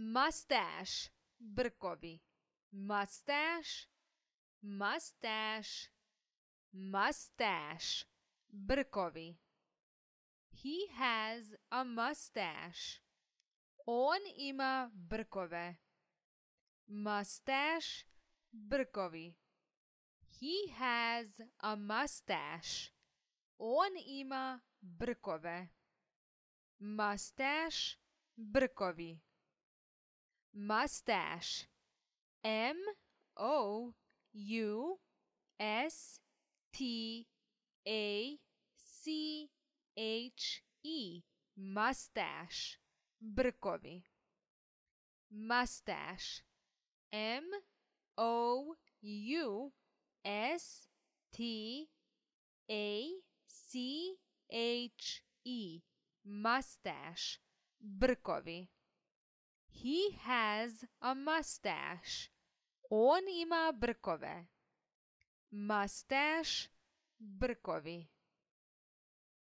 mustache, brkovi. Mustache, mustache, mustache, brkovi. He has a mustache. On ima brkove. Mustache, brkovi. He has a mustache. On ima brkove. Mustache, brkovi mustache M O U S T A C H E mustache brkovi mustache M O U S T A C H E mustache brkovi he has a mustache. On ima brkove. Mustache, brkovi.